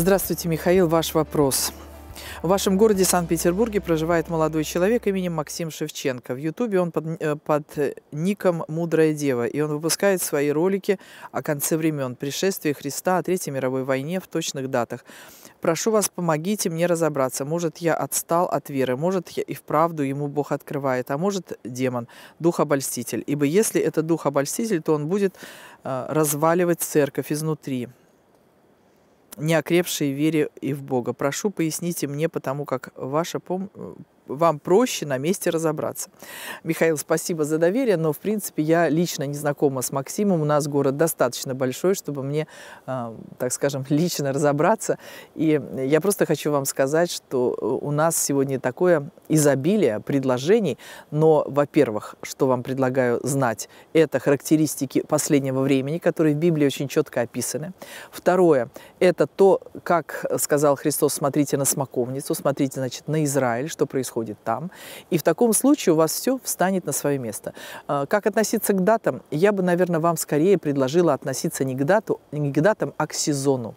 Здравствуйте, Михаил. Ваш вопрос. В вашем городе Санкт-Петербурге проживает молодой человек именем Максим Шевченко. В Ютубе он под, э, под ником «Мудрая дева», и он выпускает свои ролики о конце времен, пришествии Христа, о Третьей мировой войне в точных датах. Прошу вас, помогите мне разобраться. Может, я отстал от веры, может, я и вправду ему Бог открывает, а может, демон, дух-обольститель. Ибо если это дух-обольститель, то он будет э, разваливать церковь изнутри неокрепшей вере и в Бога. Прошу, поясните мне, потому как ваша пом вам проще на месте разобраться. Михаил, спасибо за доверие, но, в принципе, я лично не знакома с Максимом. У нас город достаточно большой, чтобы мне, а, так скажем, лично разобраться. И я просто хочу вам сказать, что э, у нас сегодня такое изобилие предложений, но, во-первых, что вам предлагаю знать, это характеристики последнего времени, которые в Библии очень четко описаны. Второе, это то, как сказал Христос, смотрите на смоковницу, смотрите, значит, на Израиль, что происходит происходит там. И в таком случае у вас все встанет на свое место. А, как относиться к датам? Я бы, наверное, вам скорее предложила относиться не к, дату, не к датам, а к сезону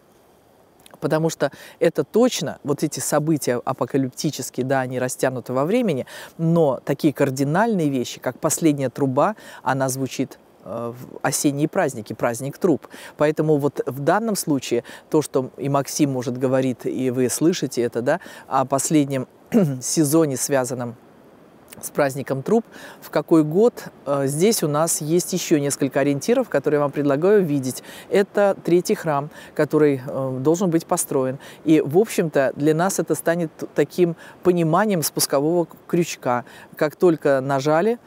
потому что это точно, вот эти события апокалиптические, да, они растянуты во времени, но такие кардинальные вещи, как последняя труба, она звучит э, в осенние праздники, праздник труб. Поэтому вот в данном случае то, что и Максим, может, говорит, и вы слышите это, да, о последнем сезоне, связанном с праздником труп, в какой год. Э, здесь у нас есть еще несколько ориентиров, которые я вам предлагаю видеть. Это третий храм, который э, должен быть построен. И, в общем-то, для нас это станет таким пониманием спускового крючка. Как только нажали,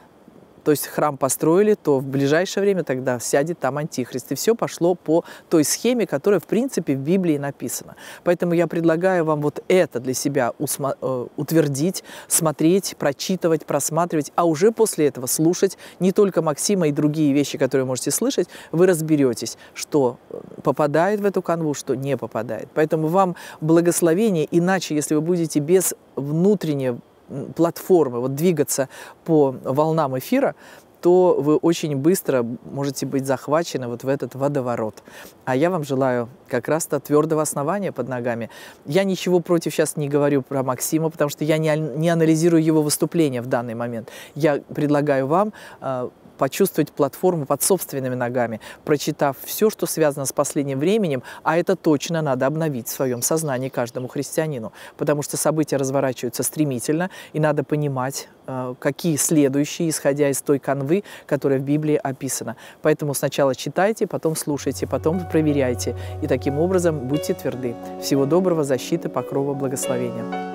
то есть храм построили, то в ближайшее время тогда сядет там антихрист. И все пошло по той схеме, которая, в принципе, в Библии написана. Поэтому я предлагаю вам вот это для себя э, утвердить, смотреть, прочитывать, просматривать, а уже после этого слушать не только Максима и другие вещи, которые можете слышать, вы разберетесь, что э, попадает в эту канву, что не попадает. Поэтому вам благословение, иначе, если вы будете без внутреннего платформы, вот двигаться по волнам эфира, то вы очень быстро можете быть захвачены вот в этот водоворот. А я вам желаю как раз-то твердого основания под ногами. Я ничего против сейчас не говорю про Максима, потому что я не, не анализирую его выступление в данный момент. Я предлагаю вам а, почувствовать платформу под собственными ногами, прочитав все, что связано с последним временем, а это точно надо обновить в своем сознании каждому христианину, потому что события разворачиваются стремительно, и надо понимать, э, какие следующие, исходя из той канвы, которая в Библии описана. Поэтому сначала читайте, потом слушайте, потом проверяйте. И таким образом будьте тверды. Всего доброго, защиты, покрова, благословения.